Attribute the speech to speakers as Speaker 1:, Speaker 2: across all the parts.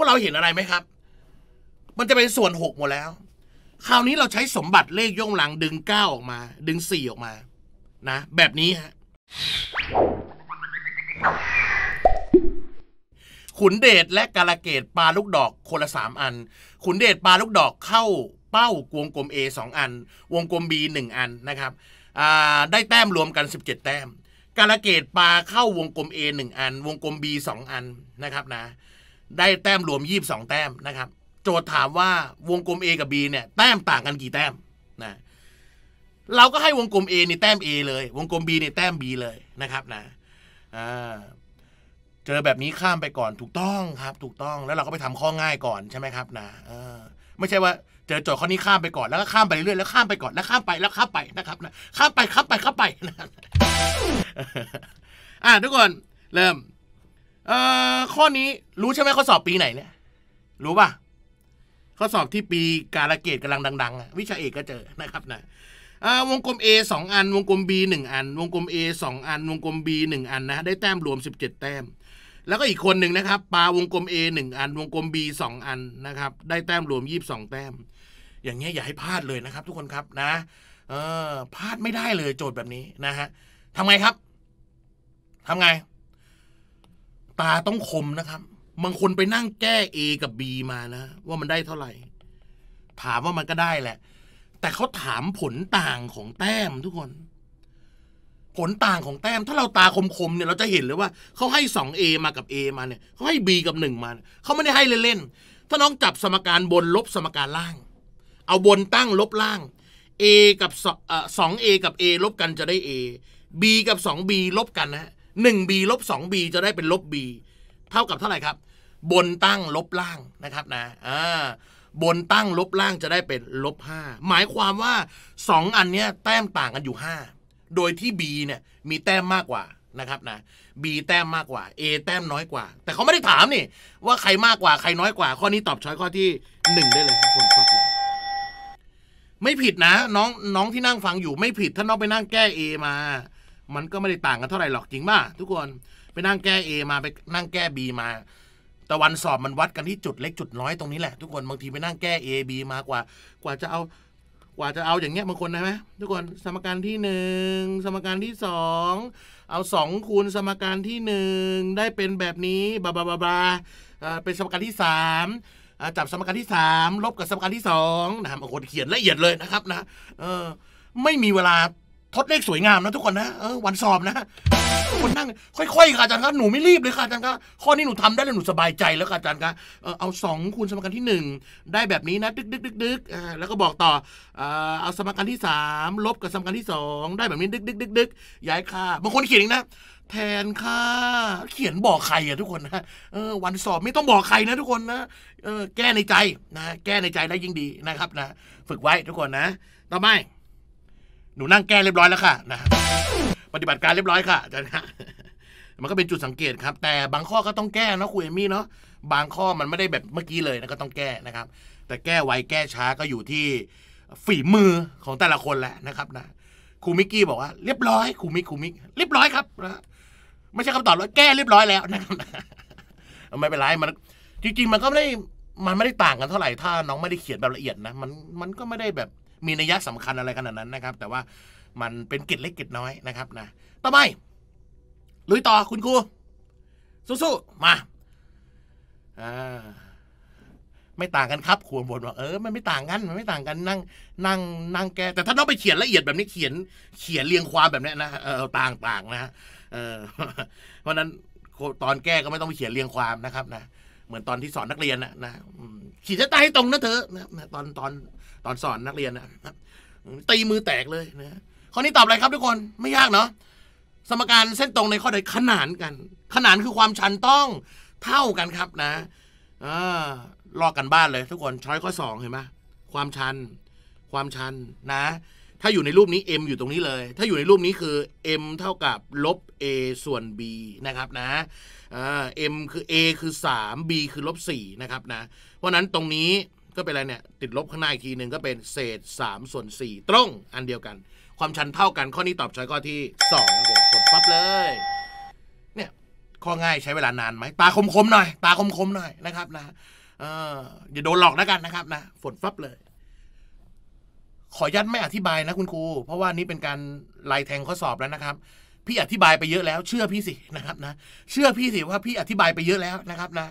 Speaker 1: วกเราเห็นอะไรไหมครับ มันจะเป็นส่วนหกหมดแล้ว คราวนี้เราใช้สมบัติเลขย่งหลังดึงเก้าออกมา ดึงสี่ออกมา นะแบบนี้ฮะ ขุนเดชและกาลเกตปลาลูกดอก คนละสามอัน ขุนเดชปลาลูกดอกเข้าเป้า วงกลม A 2 อัน วงกลม B 1 อันนะครับ ได้แต้มรวมกัน17แต้มกาลเกตปลาเข้าวงกลม A 1อัน วงกลม B 2อันนะครับ นะได้แต้มรวมยีบสองแต้มนะครับ โจทย์ถามว่าวงกลม A กับ B เนี่ยแต้มต่างกันกี่แต้ม นะ เราก็ให้วงกลม A นี่แต้ม A เลย วงกลม B นี่แต้ม B เลยนะครับ นะเจอแบบนี้ข้ามไปก่อนถูกต้องครับ ถูกต้องแล้วเราก็ไปทำข้อง่ายก่อนใช่ไหมครับ นะไม่ใช่ว่า เจอโจทย์ข้อนี้ข้ามไปก่อนแล้วก็ข้ามไปเรื่อยแล้วข้ามไปก่อน แล้วข้ามไปแล้วข้ามไปนะครับนะข้ามไปข้ามไปข้ามไปนะอ่ะทุกคนเริ่มเอ่อ ข้อนี้รู้ใช่ไหมข้อสอบปีไหนเนี่ยรู้ป่ะข้อสอบที่ปีการะเกตกำลังดังๆวิชาเอกก็เจอนะครับนะวงกลม A 2อัน วงกลม B 1อัน วงกลม A 2อัน วงกลม B 1 อันนะได้แต้มรวม17แต้มแล้วก็อีกคนหนึ่งนะครับปลาวงกลม A 1อัน วงกลม B 2อันนะครับ ได้แต้มรวม22แต้ม อย่างเงี้ยอย่าให้พลาดเลยนะครับ ทุกคนครับนะ เออพลาดไม่ได้เลย โจทย์แบบนี้นะฮะทำไงครับทำไงตาต้องคมนะครับ บางคนไปนั่งแก้ A กับ B มานะ ว่ามันได้เท่าไหร่ ถามว่ามันก็ได้แหละ แต่เขาถามผลต่างของแต้มทุกคน ผลต่างของแต้มถ้าเราตาคมๆเนี่ยเราจะเห็นเลยว่าเขาให้ 2A มากับ A มาเนี่ยเขาให้ B กับ 1 มาเขาไม่ได้ให้เล่นๆถ้าน้องจับสมการบนลบสมการล่าง เอาบนตั้งลบล่าง A กับสองเอกับ A ลบกันจะได้ A B กับ 2B ลบกันนะหนึ่งบีลบสองบีจะได้เป็นลบบีเท่ากับเท่าไหร่ครับ บนตั้งลบล่างนะครับ นะอ่าบนตั้งลบล่างจะได้เป็นลบห้าหมายความว่าสองอันเนี้ยแต้มต่างกันอยู่ห้าโดยที่ b เนี่ยมีแต้มมากกว่านะครับนะ b แต้มมากกว่า a แต้มน้อยกว่า แต่เขาไม่ได้ถามนี่ว่าใครมากกว่า ใครน้อยกว่าข้อนี้ตอบช้อยข้อที่ 1 ได้เลยครับคนครับเลยไม่ผิดนะ น้องน้องที่นั่งฟังอยู่ไม่ผิดถ้าน้องไปนั่งแก้ A มามันก็ไม่ได้ต่างกันเท่าไหร่หรอกจริงป่ะทุกคนไปนั่งแก้ A มาไปนั่งแก้ B มาแต่วันสอบ มันวัดกันที่จุดเล็กจุดน้อยตรงนี้แหละทุกคนบางทีไปนั่งแก้ A B มากว่ากว่าจะเอากว่าจะเอาอย่างเงี้ยบางคนนะไหมทุกคนสมการที่หนึ่งสมการที่สองเอาสองคูณสมการที่หนึ่งได้เป็นแบบนี้บาบาบาบาเป็นสมการที่สามจับสมการที่สามลบกับสมการที่สองนะครับบางคนเขียนละเอียดเลยนะครับนะ เออไม่มีเวลาทดเลขสวยงามนะทุกคนนะเออวันสอบนะคนนั่งค่อยๆค่ะอาจารย์ครับหนูไม่รีบเลยค่ะอาจารย์ครับข้อนี้หนูทำได้แล้วหนูสบายใจแล้วค่ะอาจารย์ครับเอาสองคูณสมการที่หนึ่งได้แบบนี้นะดึกดึกดึกดึกแล้วก็บอกต่อเอาสมการที่สามลบกับสมการที่สองได้แบบนี้ดึกดึกดึกดึกย้ายค่าบางคนเขียนนะ แทนค่าเขียนบอกใครอะทุกคนนะเออวันสอบไม่ต้องบอกใครนะทุกคนนะเออแก้ในใจนะแก้ในใจได้ยิ่งดีนะครับนะฝึกไว้ทุกคนนะ ต่อไปหนูนั่งแก้เรียบร้อยแล้วค่ะนะปฏิบัติการเรียบร้อยค่ะอาจารย์นะมันก็เป็นจุดสังเกตครับ แต่บางข้อก็ต้องแก้นะคุยเอมี่เนาะบางข้อมันไม่ได้แบบเมื่อกี้เลยนะก็ต้องแก้นะครับ แต่แก้ไวแก้ช้าก็อยู่ที่ฝีมือของแต่ละคนแหละนะครับ นะครูมิกกี้บอกว่าเรียบร้อยครูมิกครูมิกเรียบร้อยครับนะไม่ใช่คำตอบวลาแก้เรียบร้อยแล้วนะครับไม่เป็นไรมันจริงๆมันก็ไม่ได้มันไม่ได้ต่างกันเท่าไหร่ถ้าน้องไม่ได้เขียนแบบละเอียดนะมันมันก็ไม่ได้แบบมีนัยสำคัญอะไรขนาดนั้นนะครับ แต่ว่ามันเป็นกิจเล็กกิจน้อยนะครับ นะต่อไปลุยต่อคุณครูสู้ๆมาอ่าไม่ต่างกันครับ ควรบนว่าเออมันไม่ต่างกันมันไม่ต่างกัน นั่งนั่งนั่งแก แต่ถ้าน้องไปเขียนละเอียดแบบนี้เขียนเขียนเรียงความแบบนี้นะเออต่างต่างนะฮะเออ เพราะนั้น ตอนแก้ก็ไม่ต้องไปเขียนเรียงความนะครับนะเหมือนตอนที่สอนนักเรียนนะนะขีดเส้นใต้ให้ตรงนะเธอนะตอนตอนตอนสอนนักเรียนนะตีมือแตกเลยนะข้อนี้ตอบอะไรครับทุกคนไม่ยากเนาะสมการเส้นตรงในข้อใดขนานกัน ขนานคือความชันต้องเท่ากันครับนะอ่าลอกกันบ้านเลยทุกคนช้อยข้อ2เห็นไหมความชัน ความชันนะ ถ้าอยู่ในรูปนี้ m อยู่ตรงนี้เลย ถ้าอยู่ในรูปนี้คือ m เท่ากับลบ a ส่วน b นะครับนะอ่า m คือ a คือ3 b คือลบ4นะครับนะ เพราะนั้นตรงนี้ก็เป็นอะไรเนี่ยติดลบข้างหน้าอีกทีหนึ่งก็เป็นเศษ3ส่วน4ตรง อันเดียวกัน ความชันเท่ากันข้อนี้ตอบใช้ข้อที่2ครับกดปั๊บเลย เนี่ย ข้อง่ายใช้เวลานานไหมตาคมๆ หน่อยตาคมๆหน่อยนะครับ นะเอออย่าโดนหลอกแล้วกันนะครับนะฝนฟับเลย ขอยัดไม่อธิบายนะคุณครูเพราะว่านี่เป็นการลายแทงข้อสอบแล้วนะครับ พี่อธิบายไปเยอะแล้วเชื่อพี่สินะครับ นะ เชื่อพี่สิว่าพี่อธิบายไปเยอะแล้วนะครับนะ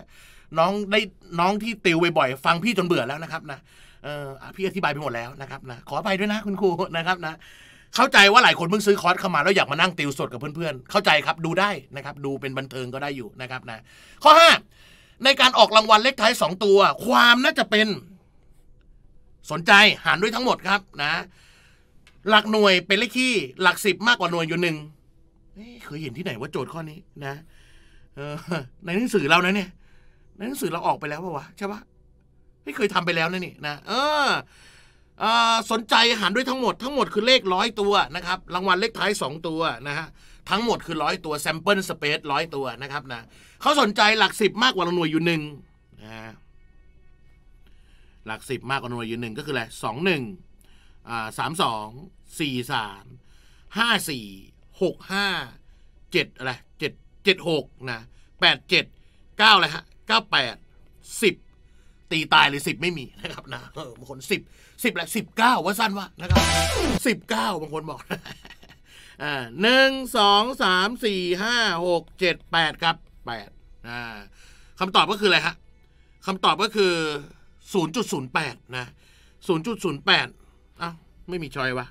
Speaker 1: น้องได้น้องที่ติวบ่อยๆฟังพี่จนเบื่อแล้วนะครับ นะเออพี่อธิบายไปหมดแล้วนะครับ นะขออภัยด้วยนะ คุณครูนะครับนะเข้าใจว่า หลายคนเพิ่งซื้อคอร์สเข้ามาแล้วอยากมานั่งติวสดกับเพื่อนๆเข้าใจครับ ดูได้นะครับ ดูเป็นบันเทิงก็ได้อยู่นะครับ นะข้อ5ในการออกรางวัลเลขท้าย2ตัว ความน่าจะเป็น สนใจหารด้วยทั้งหมดครับ นะ หลักหน่วยเป็นเลขที่ หลักสิบมากกว่าหน่วยอยู่หนึ่งเคยเห็นที่ไหนว่าโจทย์ข้อนี้นะในหนังสือเรานะเนี่ยในหนังสือเราออกไปแล้วปะวะ ใช่ปะไม่เคยทำไปแล้วนะนี่นะเออสนใจหารด้วยทั้งหมด ทั้งหมดคือเลขร้อยตัวนะครับ รางวัลเลขท้าย 2 ตัวนะฮะทั้งหมดคือร้อยตัว แซมเปิลสเปซร้อยตัวนะครับนะเขาสนใจหลักสิบมากกว่าหน่วยอยู่หนึ่งนะหลักสิบมากกว่าหน่วยอยู่หนึ่งก็คืออะไรสองหนึ่งสามสองสี่สามห้าสี่หกห้าเจ็ดอะไรเจ็ดเจ็ดหกนะแปดเจ็ดเก้าอะไรฮะ้าแปดสิบตีตายเลยสิบไม่มีนะครับนะบางคนสิบสิบแหละสิบเก้าว่าสั้นว่านะครับสิบเก้าบางคนบอกอ่าหนึ่งสองสามสี่ห้าหกเจ็ดแปดครับแปดอ่าคำตอบก็คืออะไรฮะคำตอบก็คือศูนย์จุดศูนย์แปดนะศูนย์จุดศูนย์แปดอ้าวไม่มีชอยวะ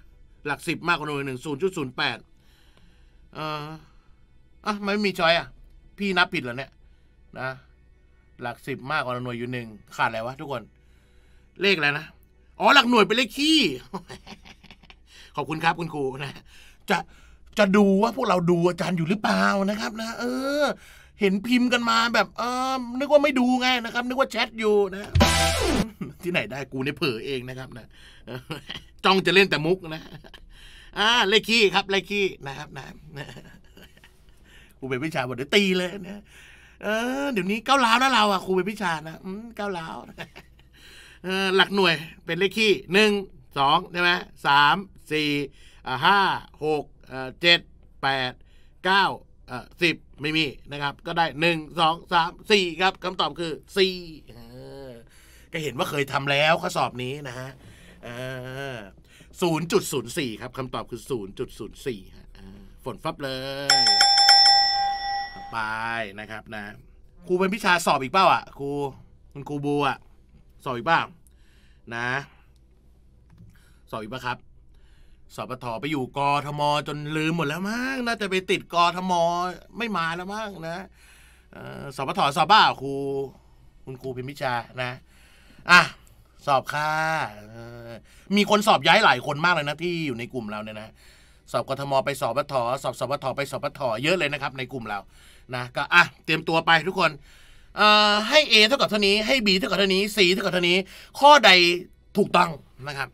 Speaker 1: หลักสิบมากกว่าหน่วยหนึ่งศูนย์จุดศูนย์แปดอ่าอ่ะไม่มีชอยอ่ะ พี่นับผิดเหรอเนี่ยนะหลักสิบมากกว่าหลักหน่วยอยู่หนึ่งขาดอะไรวะทุกคน เลขอะไรนะ อ๋อหลักหน่วยเป็นเลขขี้ขอบคุณครับคุณครูนะจะจะดูว่าพวกเราดูอาจารย์อยู่หรือเปล่านะครับนะเออ เห็นพิมพ์กันมาแบบ เออนึกว่าไม่ดูไงนะครับ นึกว่าแชทอยู่นะ ที่ไหนได้กูเนี่ยเผลอเองนะครับนะจ้องจะเล่นแต่มุกนะอ่าเลขขี้ครับเลขขี้นะครับ นะ กูเป็นวิชาบทเดี๋ยวตีเลยนะเออ เดี๋ยวนี้เก้าล้าวนะเราอ่ะ ครูเป็นพิชา นะ อืมก้าล้าวเออหลักหน่วยเป็นเลขขี้หนึ่งสองใช่ไหมสามสี่ห้าหกเจ็ดแปดเก้าสิบไม่มีนะครับ ก็ได้หนึ่งสองสามสี่ครับคำตอบคือสี่ก็เห็นว่าเคยทำแล้วข้อสอบนี้นะฮะศูนย์จุดศูนย์สี่ครับคำตอบคือศูนย์จุดศูนย์สี่ฝนฟับเลยไปนะครับนะครูเป็นพิชาสอบอีกเปล่าอ่ะครูคุณครูบูอ่ะสอบอีกเปล่านะ สอบอีกปะครับสอบปทไปอยู่กทมจนลืมหมดแล้วมั้งน่าจะไปติดกทมไม่มาแล้วมั้งนะสอบปทสอบบ้าครูคุณครูพิมพิชานะอ่ะสอบค่ะมีคนสอบย้ายหลายคนมากเลยนะที่อยู่ในกลุ่มเราเนี่ยนะสอบกทมไปสอบปทสอบสปทไปสอบปทเยอะเลยนะครับในกลุ่มเรานะก็อ่ะเตรียมตัวไปทุกคนให้ A เท่ากับเท่านี้ให้ B เท่ากับเท่านี้ C เท่ากับเท่านี้ ข้อใดถูกต้องนะครับ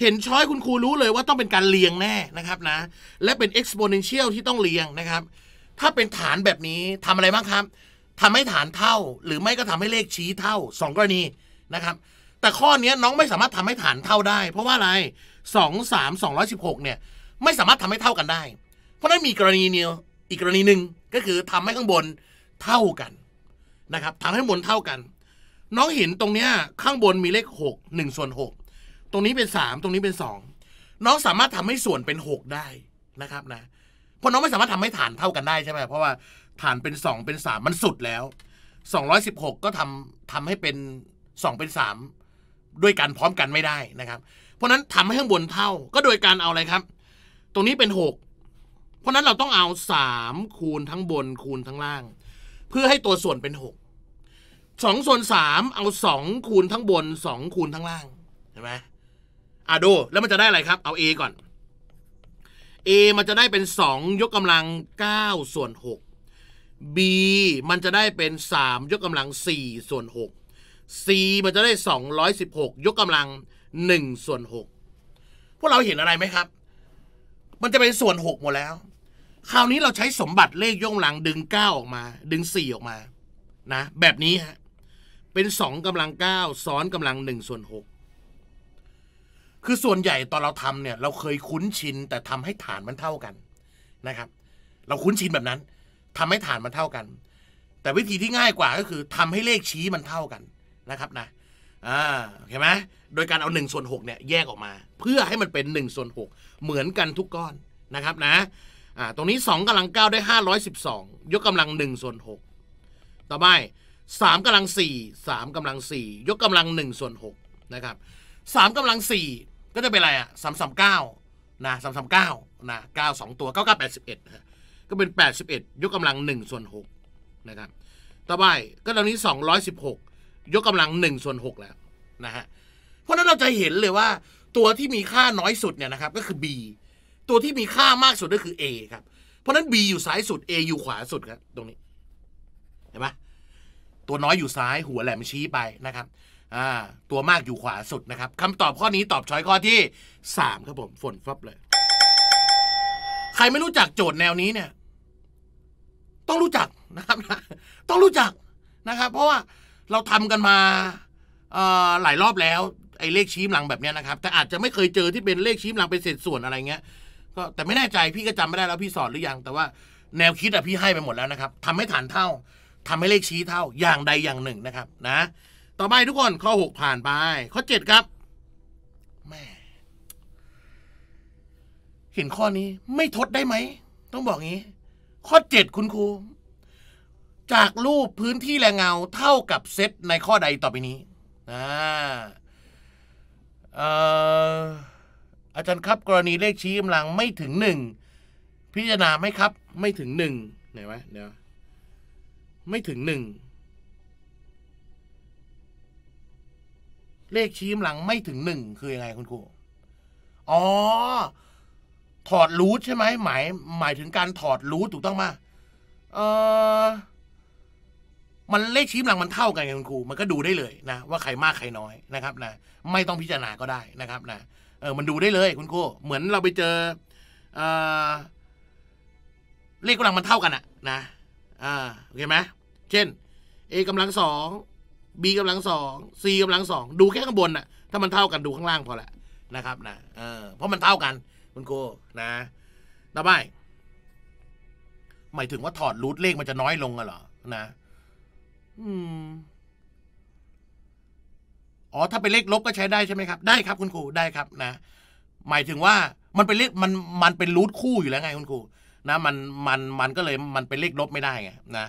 Speaker 1: เห็นช้อยคุณครูรู้เลยว่าต้องเป็นการเรียงแน่นะครับนะและเป็น exponential ที่ต้องเรียงนะครับ ถ้าเป็นฐานแบบนี้ทำอะไรบ้างครับทำให้ฐานเท่าหรือไม่ก็ทำให้เลขชี้เท่า 2 กรณีนะครับ แต่ข้อนี้น้องไม่สามารถทำให้ฐานเท่าได้ เพราะว่าอะไร 2 3 216เนี่ยไม่สามารถทำให้เท่ากันได้ เพราะนั้นมีกรณีเนียวอีกกรณีหนึ่งก็คือทำให้ข้างบนเท่ากันนะครับทำให้บนเท่ากัน น้องเห็นตรงเนี้ยข้างบนมีเลข6 1ส่วน6ตรงนี้เป็น3ตรงนี้เป็น2น้องสามารถทำให้ส่วนเป็น6ได้นะครับนะ เพราะน้องไม่สามารถทำให้ฐานเท่ากันได้ใช่ไหมเพราะว่าฐานเป็น2เป็น3มันสุดแล้ว 216 ก็ทำทำให้เป็น2เป็น3ด้วยกันพร้อมกันไม่ได้นะครับ เพราะนั้นทำให้ข้างบนเท่าก็โดยการเอาอะไรครับตรงนี้เป็นหก เพราะนั้นเราต้องเอาสามคูณทั้งบนคูณทั้งล่าง เพื่อให้ตัวส่วนเป็นหกสองส่วนสามเอาสองคูณทั้งบนสองคูณทั้งล่างเห็นไหมอ่ะดูแล้วมันจะได้อะไรครับ เอา A ก่อน A มันจะได้เป็นสองยกกำลังเก้าส่วนหก B มันจะได้เป็นสามยกกำลังสี่ส่วนหก C มันจะได้สองร้อยสิบหกยกกำลังหนึ่งส่วนหกพวกเราเห็นอะไรไหมครับมันจะเป็นส่วนหกหมดแล้ว คราวนี้เราใช้สมบัติเลขย่องหลังดึงเก้าออกมาดึงสี่ออกมานะแบบนี้ฮะเป็นสองกำลังเก้าซ้อนกำลังหนึ่งส่วนหกคือส่วนใหญ่ตอนเราทำเนี่ย เราเคยคุ้นชิน แต่ทำให้ฐานมันเท่ากันนะครับ เราคุ้นชินแบบนั้นทำให้ฐานมันเท่ากัน แต่วิธีที่ง่ายกว่าก็คือทำให้เลขชี้มันเท่ากันนะครับนะอ่าเห็นไหมโดยการเอา1ส่วน6เนี่ยแยกออกมา เพื่อให้มันเป็น1ส่วน6เหมือนกันทุกก้อนนะครับนะ อ่าตรงนี้ 2กำลัง9ได้ 512 ยกกำลัง 1 ส่วน6ต่อไป3กำลัง4 3กำลัง4ยกกำลัง1ส่วน6นะครับ3กำลัง 4 ก็จะเป็นอะไรอ่ะ339นะ339นะ9 2 ตัว9 9 81 ก็เป็น 81 ยกกำลัง1ส่วน6นะครับต่อไปก็ตรงนี้ 216 ยกกำลัง1ส่วน6แล้วนะฮะเพราะนั้นเราจะเห็นเลยว่าตัวที่มีค่าน้อยสุดเนี่ยนะครับ ก็คือ B ตัวที่มีค่ามากสุดก็คือ A ครับ เพราะนั้น B อยู่ซ้ายสุด A อยู่ขวาสุดครับ ตรงนี้เห็นไหมตัวน้อยอยู่ซ้ายหัวแหลมชี้ไปนะครับตัวมากอยู่ขวาสุดนะครับคำตอบข้อนี้ ตอบช้อยข้อที่3ครับผม ฝนฟับเลย ใครไม่รู้จักโจทย์แนวนี้เนี่ย ต้องรู้จักนะครับต้องรู้จักนะครับ เพราะว่าเราทำกันมาหลายรอบแล้วไอ้เลขชี้มลังแบบเนี้ยนะครับ แต่อาจจะไม่เคยเจอที่เป็นเลขชี้มลังเป็นเศษส่วนอะไรเงี้ย ก็แต่ไม่แน่ใจพี่ก็จำไม่ได้แล้วพี่สอนหรือยัง แต่ว่าแนวคิดอะพี่ให้ไปหมดแล้วนะครับทำให้ฐานเท่าทำให้เลขชี้เท่า อย่างใดอย่างหนึ่งนะครับ นะ ต่อไปทุกคนข้อหกผ่านไป ข้อเจ็ดครับแม่ เห็นข้อนี้ไม่ทดได้ไหม ต้องบอกงี้ ข้อเจ็ดคุณครู จากรูปพื้นที่แลงเงา เท่ากับเซตในข้อใดต่อไปนี้ อ่าอาจารย์ครับกรณีเลขชี้กำลังไม่ถึงหนึ่งพิจารณาไหมครับไม่ถึงหนึ่งไหนไหมเดี๋ยวไม่ถึงหนึ่งเลขชี้กำลังไม่ถึงหนึ่งคือยังไงคุณครูอ๋อถอดรูทใช่ไหมหมายหมายถึงการถอดรูทถูกต้องไหมเออมันเลขชี้กำลังมันเท่ากันไงคุณครูมันก็ดูได้เลยนะ ว่าใครมากใครน้อยนะครับ นะ ไม่ต้องพิจารณาก็ได้นะครับนะเออมันดูได้เลยคุณครูเหมือนเราไปเจอเออเลขกำลังมันเท่ากันอะนะอ่าโอเคไหมเช่น a กำลังสอง b กำลังสอง c กำลังสองดูแค่ข้างบนน่ะถ้ามันเท่ากันดูข้างล่างพอละนะครับนะเออเพราะมันเท่ากันคุณครูนะ ต่อไป หมายถึงว่าถอดรูทเลขมันจะน้อยลงอะเหรอนะอ๋อถ้าเป็นเลขลบก็ใช้ได้ใช่ไหมครับ ได้ครับคุณครูได้ครับนะ หมายถึงว่ามันเป็นเลขมันมันเป็นรูทคู่อยู่แล้วไงคุณครูนะมันมันมันก็เลยมันเป็นเลขลบไม่ได้ไงนะ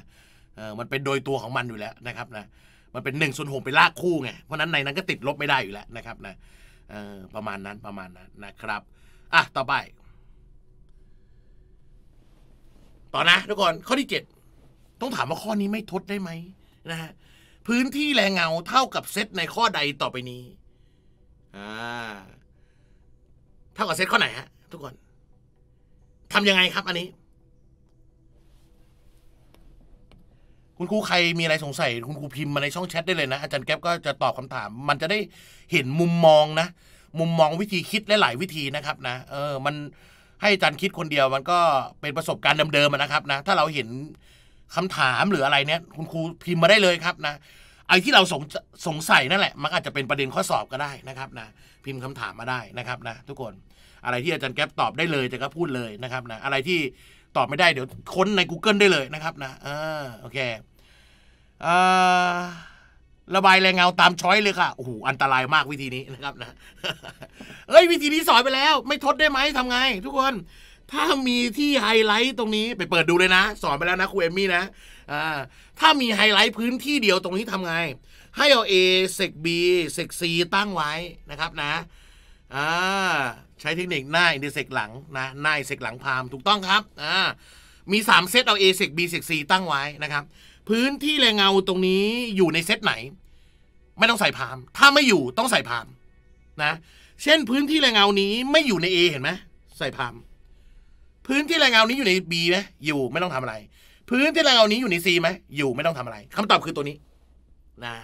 Speaker 1: เออมันเป็นโดยตัวของมันอยู่แล้วนะครับ นะมันเป็นหนึ่งส่วนหกเป็นลากคู่ไงเพราะนั้นในนั้นก็ติดลบไม่ได้อยู่แล้วนะครับนะเออประมาณนั้นประมาณนั้นนะครับ อ่ะต่อไป ต่อนะทุกคนข้อที่เจ็ดต้องถามว่าข้อนี้ไม่ทดได้ไหมนะฮะพื้นที่แรงเงาเท่ากับเซตในข้อใดต่อไปนี้ อ่า เท่ากับเซตข้อไหนฮะ ทุกคน ทำยังไงครับอันนี้ คุณครูใครมีอะไรสงสัย คุณครูพิมพ์มาในช่องแชทได้เลยนะอาจารย์แก๊ปก็จะตอบคำถาม มันจะได้เห็นมุมมองนะ มุมมองวิธีคิดหลายวิธีนะครับนะ เออ มัน ให้อาจารย์คิดคนเดียว มันก็เป็นประสบการณ์เดิมๆนะครับ นะ ถ้าเราเห็นคำถามหรืออะไรเนี่ยคุณครู พิมพ์มาได้เลยครับ นะไอ้ที่เราสงสงสัยนั่นแหละ มันอาจจะเป็นประเด็นข้อสอบก็ได้นะครับนะพิมพ์คำถามมาได้นะครับนะทุกคน อะไรที่อาจารย์แก๊ปตอบได้เลย จะก็พูดเลยนะครับนะอะไรที่ตอบไม่ได้เดี๋ยวค้นใน Google ได้เลยนะครับนะอ่าโอเคอ่าระบายแรงเงาตามช้อยเลยค่ะโอ้โหอันตรายมากวิธีนี้นะครับนะเอ้ยวิธีนี้สอนไปแล้ว ไม่ทดได้ไหมทำไง ทุกคนถ้ามีที่ไฮไลท์ตรงนี้ไปเปิดดูเลยนะ สอนไปแล้วนะครูเอมี่นะถ้ามีไฮไลท์พื้นที่เดียวตรงนี้ทำไง ให้เอา A เซก B เซก C ตั้งไว้นะครับนะใช้เทคนิคหน้าอินเสซกหลังนะหน้าเสซกหลังพามถูกต้องครับามี3เซตเอา A เซก B เซก C ตั้งไว้นะครับ พื้นที่แรงเงาตรงนี้อยู่ในเซตไหน ไม่ต้องใส่พามถ้าไม่อยู่ต้องใส่พามนะ เช่นพื้นที่แรงเงานี้ไม่อยู่ใน A เห็นไหมใส่พามพื้นที่แรงเงานี้อยู่ใน B ไหมอยู่ ไม่ต้องทำอะไร พื้นที่แรงเงานี้อยู่ใน C ไหมอยู่ ไม่ต้องทำอะไร คำตอบคือตัวนี้ นะ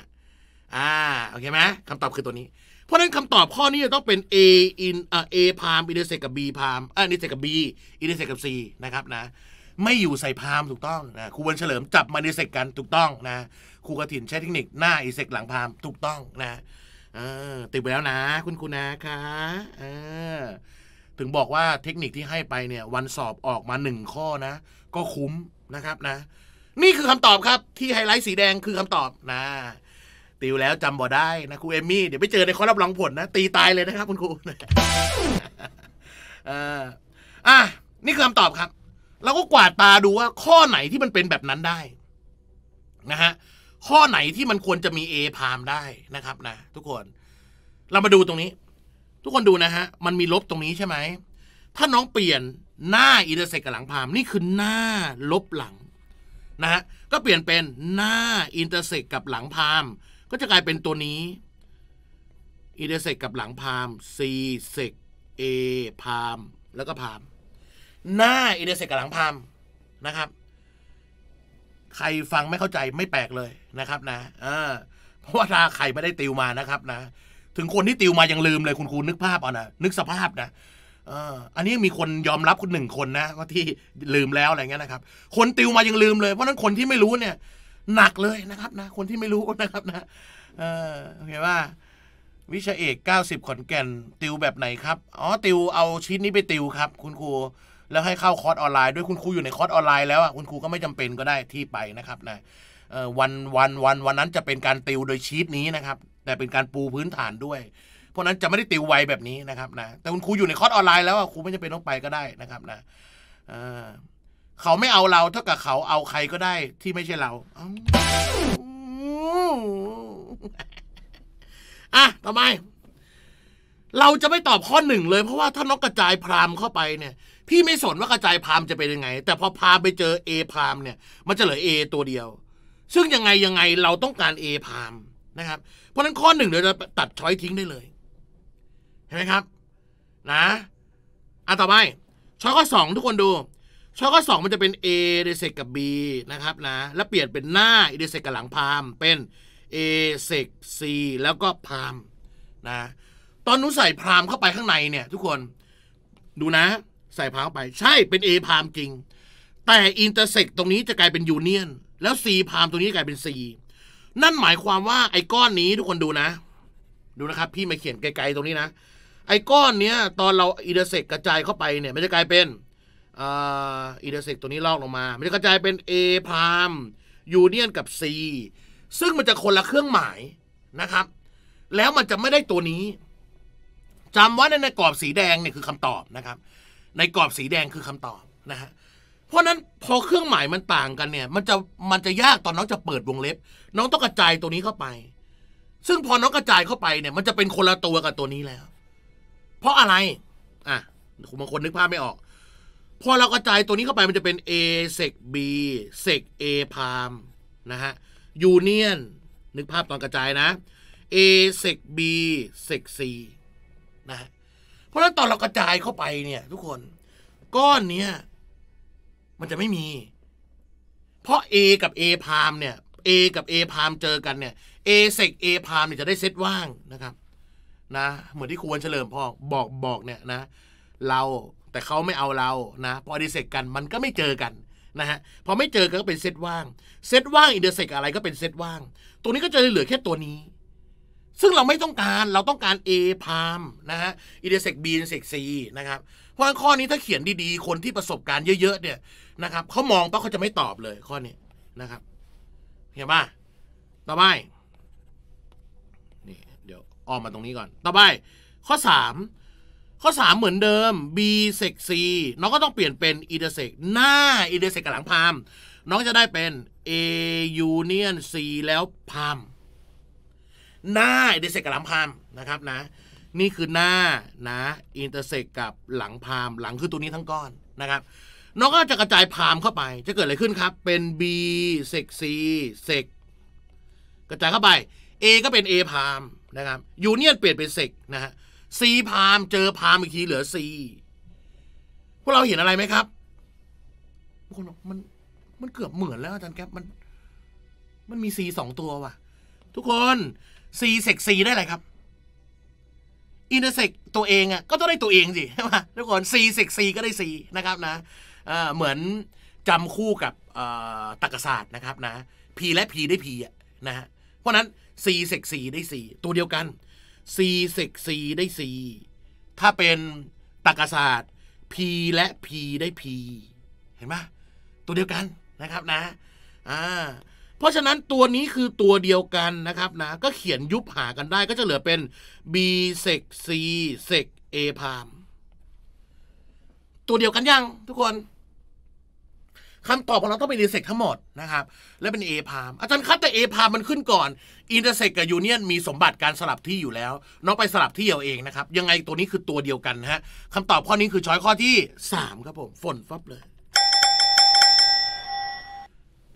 Speaker 1: อ่า โอเคไหมคำตอบคือตัวนี้ เพราะนั้นคำตอบข้อนี้จะต้องเป็น A in เอ่อ A พามอินเตอร์เซกับ B พามอ่ินเตอร์เซกับ B อินเตอร์เซกับ C นะครับนะ ไม่อยู่ใส่พามถูกต้องนะครูวันเฉลิมจับมาดิเซกกันถูกต้องนะ ครูกระถินใช้เทคนิคหน้าอีเซกหลังพามถูกต้องนะเออติดไปแล้วนะ คุณครูนะคะเออถึงบอกว่าเทคนิคที่ให้ไปเนี่ย วันสอบออกมาหนึ่งข้อนะ ก็คุ้มนะครับ นะนี่คือคำตอบครับ ที่ไฮไลท์ สีแดงคือคำตอบนะ ติวแล้วจำบ่ได้นะครูเอมี่เดี๋ยวไปเจอในข้อรับรองผลนะ ตีตายเลยนะครับ คุณครูอ่านี่คือคำตอบครับเราก็กวาดตาดูว่า ข้อไหนที่มันเป็นแบบนั้นได้ นะฮะข้อไหนที่มันควรจะมี A พามได้นะครับนะทุกคน เรามาดูตรงนี้ทุกคนดูนะฮะ มันมีลบตรงนี้ใช่ไหม ถ้าน้องเปลี่ยนหน้าอินเตอร์เซ็กกับหลังพาม นี่คือหน้า ลบหลังนะฮะ ก็เปลี่ยนเป็นหน้าอินเตอร์เซ็กกับหลังพาม ก็จะกลายเป็นตัวนี้ อินเตอร์เซ็กกับหลังพามซีเซกเอพามแล้วก็พามหน้าอินเตอร์เซ็กกับหลังพามนะครับ ใครฟังไม่เข้าใจไม่แปลกเลยนะครับ นะเพราะว่าถ้าใครไม่ได้ติวมานะครับ นะถึงคนที่ติวมายังลืมเลยคุณครูนึกภาพเอานะนึกสภาพนะอันนี้มีคนยอมรับคนหนึ่งคนนะว่าที่ลืมแล้วอะไรเงี้ยนะครับ คนติวมายังลืมเลย เพราะนั้นคนที่ไม่รู้เนี่ย หนักเลยนะครับนะคนที่ไม่รู้นะครับนะเออเห็นว่า วิชาเอก 90ขอนแก่นติวแบบไหนครับอ๋อติวเอาชิ้นนี้ไปติวครับ คุณครูแล้วให้เข้าคอร์สออนไลน์ด้วยคุณครูอยู่ในคอร์สออนไลน์แล้วอ่ะคุณครูก็ไม่จำเป็นก็ได้ที่ไปนะครับนะวันวันวันวันนั้นจะเป็นการติวโดยชีตนี้นะครับแต่เป็นการปูพื้นฐานด้วย เพราะนั้นจะไม่ได้ติวไวแบบนี้นะครับนะ แต่คุณครูอยู่ในคอร์สออนไลน์แล้วครูไม่จำเป็นต้องไปก็ได้นะครับนะ เขาไม่เอาเราเท่ากับเขาเอาใครก็ได้ ที่ไม่ใช่เราอ่ะทำไม เราจะไม่ตอบข้อหนึ่งเลยเพราะว่าถ้านกกระจายพรามเข้าไปเนี่ย พี่ไม่สนว่ากระจายพรามจะเป็นยังไง แต่พอพาไปเจอเอพรามเนี่ย มันจะเหลือเอตัวเดียว ซึ่งยังไงยังไงเราต้องการเอพรามะครับเพราะนั้นข้อหนึ่งเดี๋ยวจะตัดช้อยทิ้งได้เลยเห็นไหมครับนะ อ่ะ ต่อไปช้อยข้อสองทุกคนดูช้อยข้อสองมันจะเป็น A เดเซกกับ B นะครับนะแล้วเปลี่ยนเป็นหน้าเดเซกกับหลังพามเป็น A เซก C แล้วก็พามนะตอนนู้นใส่พามเข้าไปข้างในเนี่ย ทุกคนดูนะ ใส่พามเข้าไป ใช่เป็น A พามจริง แต่อินเตอร์เซกตรงนี้จะกลายเป็นยูเนียน แล้ว C พามตรงนี้กลายเป็น C นั่นหมายความว่าไอ้ก้อนนี้ทุกคนดูนะ ดูนะครับ พี่มาเขียนไกลๆตรงนี้นะ ไอ้ก้อนเนี้ยตอนเราอิเดเซกกระจายเข้าไปเนี่ยมันจะกลายเป็นอิเดเซกตัวนี้ลอกลงมา มันจะกระจายเป็น A พรามยูเนียนกับ C ซึ่งมันจะคนละเครื่องหมายนะครับ แล้วมันจะไม่ได้ตัวนี้จำว่าในกรอบสีแดงเนี่ยคือคำตอบนะครับ ในกรอบสีแดงคือคำตอบนะฮะเพราะนั้นพอเครื่องหมายมันต่างกันเนี่ย มันจะมันจะยากตอนน้องจะเปิดวงเล็บ น้องต้องกระจายตัวนี้เข้าไป ซึ่งพอน้องกระจายเข้าไปเนี่ย มันจะเป็นคนละตัวกับตัวนี้แล้ว เพราะอะไรอ่ะคุณบางคนนึกภาพไม่ออก พอเรากระจายตัวนี้เข้าไปมันจะเป็น A เซก B เซก A พามนะฮะยูเนียน นึกภาพตอนกระจายนะ A เซก B เซก C นะฮะเพราะฉะนั้นตอนเรากระจายเข้าไปเนี่ย ทุกคนก้อนเนี้ยมันจะไม่มี เพราะ A กับ A พามเนี่ย A กับ A พามเจอกันเนี่ย A เสก A พามเนี่ยจะได้เซตว่างนะครับ นะ เหมือนที่ควรเฉลิมพ่อบอกบอกเนี่ยนะ เราแต่เขาไม่เอาเรา นะ พอดีเสกกันมันก็ไม่เจอกันนะฮะ พอไม่เจอก็เป็นเซตว่าง เซตว่างอินเดอร์เซกอะไรก็เป็นเซตว่างตัวนี้ก็จะเหลือแค่ตัวนี้ ซึ่งเราไม่ต้องการ เราต้องการ A พามนะฮะอินเดอร์เซกบีอินเดอร์เซกซีนะครับ เพราะข้อนี้ถ้าเขียนดีๆ คนที่ประสบการณ์เยอะๆ เนี่ยนะครับเขามองปั๊บเขาจะไม่ตอบเลยข้อนี้นะครับ เห็นปะต่อ ไปนี่เดี๋ยวออกมาตรงนี้ก่อน ต่อไปข้อ 3 ข้อ 3 เหมือนเดิม b เซก c น้องก็ต้องเปลี่ยนเป็น e เ s เซกหน้า e เ s เซกกับหลังพามน้องจะได้เป็น a union c แล้วพามหน้า e เ s เซกกับหลังพามนะครับนะ นี่คือหน้านะ i n t e r s e c กับหลังพามหลังคือตัวนี้ทั้งก้อนนะครับน้องก็จะกระจายพามเข้าไป จะเกิดอะไรขึ้นครับ เป็น B เสก C เสกกระจายเข้าไป A ก็เป็น A พามนะครับ ยูเนียนเปลี่ยนเป็นเสกนะฮะ C พามเจอพามอีกทีเหลือ C พวกเราเห็นอะไรไหมครับ ทุกคนมันมันเกือบเหมือนแล้วอาจารย์แก๊ปมัน มันมี C สองตัวว่ะ ทุกคน C เสก C ได้อะไรครับ อินเตอร์เซกตัวเองอะ่ะ ก็ต้องได้ตัวเองสิใช่ไหมทุกคน C เสก C ก็ได้ C นะครับ นะเหมือนจำคู่กับตรกศาสตร์นะครับนะพีและพีได้พีนะฮะเพราะนั้น C เสกีได้4ตัวเดียวกัน C เสกีได้4ถ้าเป็นตรกศาสตร์ P และีได้ีเห็นไหมตัวเดียวกันนะครับนะอ่าเพราะฉะนั้นตัวนี้คือตัวเดียวกันนะครับนะก็เขียนยุบหากันได้ก็จะเหลือเป็น B เสกซีเสกเอพามตัวเดียวกันยังทุกคนคำตอบของเราต้องเป็นอินเตอร์ซกทั้งหมดนะครับและเป็นเอพามอาจารย์ครับแต่เอพามมันขึ้นก่อนอินเตอร์เซกกับยูเนียนมีสมบัติการสลับที่อยู่แล้ว น้องไปสลับที่เดียวเองนะครับ ยังไงตัวนี้คือตัวเดียวกันฮะคำตอบข้อนี้คือช้อยข้อที่ 3 ครับผม ฝนฟับเลย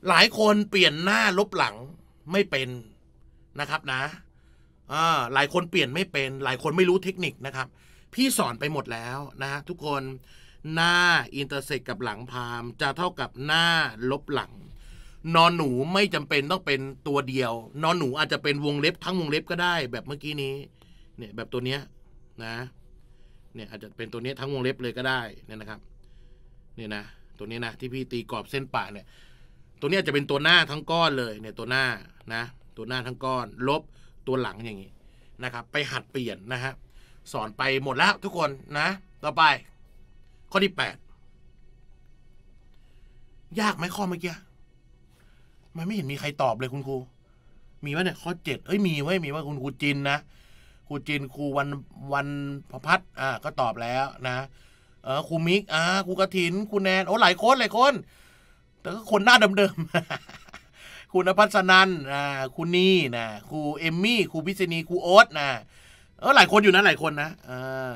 Speaker 1: หลายคนเปลี่ยนหน้าลบหลังไม่เป็นนะครับนะอหลายคนเปลี่ยนไม่เป็น หลายคนไม่รู้เทคนิคนะครับ พี่สอนไปหมดแล้วนะ ทุกคนหน้าอินเตอร์เซ็กกับหลังพามจะเท่ากับหน้าลบหลัง นอนหนูไม่จำเป็นต้องเป็นตัวเดียว นอนหนูอาจจะเป็นวงเล็บ ทั้งวงเล็บก็ได้ แบบเมื่อกี้นี้เนี่ยแบบตัวเนี้ยนะเนี่ยอาจจะเป็นตัวนี้ทั้งวงเล็บเลยก็ได้เนี่ยนะครับเนี่ยนะ ตัวนี้นะที่พี่ตีกรอบเส้นป่าเนี่ยตัวนี้จะเป็นตัวหน้าทั้งก้อนเลยเนี่ยตัวหน้านะตัวหน้าทั้งก้อนลบตัวหลังอย่างนี้นะครับ ไปหัดเปลี่ยนนะฮะสอนไปหมดแล้วทุกคนนะ ต่อไปข้อที่แปดยากไหมข้อเมื่อกี้มันไม่เห็นมีใครตอบเลยคุณครูมีว่าเนี่ยข้อเจ็ดเอ้ยมีไว้มีว่า คุณครูจินนะครูจินครูวันวันพพัฒอ่า ก็ตอบแล้วนะเออครูมิก อ่าครูกระถินครูแนนโอ้หลายคนหลายคนแต่ก็คนหน้าเดิมๆคุณพัฒนันอ่าครูนีนะครูเอมมี่ครูพิศณีครูโอ๊ตนะเออหลายคนอยู่นะหลายคนนะอ่า